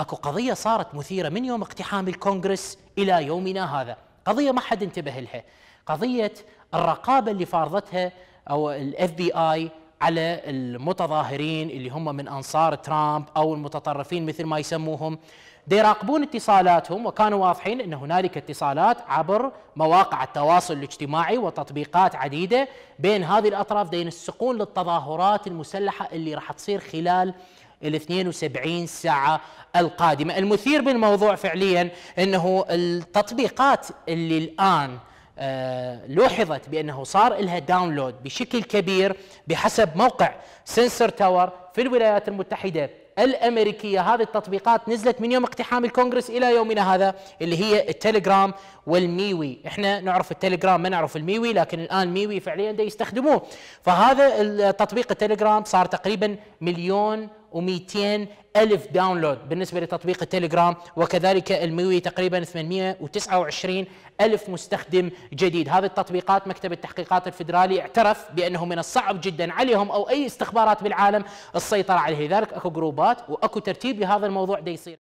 اكو قضيه صارت مثيره من يوم اقتحام الكونغرس الى يومنا هذا، قضيه ما حد انتبه لها، قضيه الرقابه اللي فارضتها او الاف بي اي على المتظاهرين اللي هم من انصار ترامب او المتطرفين مثل ما يسموهم يراقبون اتصالاتهم وكانوا واضحين ان هنالك اتصالات عبر مواقع التواصل الاجتماعي وتطبيقات عديده بين هذه الاطراف دين ينسقون للتظاهرات المسلحه اللي راح تصير خلال ال 72 ساعة القادمة المثير بالموضوع فعليا أنه التطبيقات اللي الآن آه، لوحظت بأنه صار لها داونلود بشكل كبير بحسب موقع سنسر تاور في الولايات المتحدة الامريكيه هذه التطبيقات نزلت من يوم اقتحام الكونغرس الى يومنا هذا اللي هي التليجرام والميوي احنا نعرف التليجرام ما نعرف الميوي لكن الان الميوي فعليا دا يستخدموه فهذا التطبيق التليجرام صار تقريبا مليون و200 ألف داونلود بالنسبة لتطبيق التليجرام وكذلك الميوي تقريبا 829 ألف مستخدم جديد هذه التطبيقات مكتب التحقيقات الفيدرالي اعترف بأنه من الصعب جدا عليهم أو أي استخبارات بالعالم السيطرة عليه لذلك أكو جروبات وأكو ترتيب لهذا الموضوع دي يصير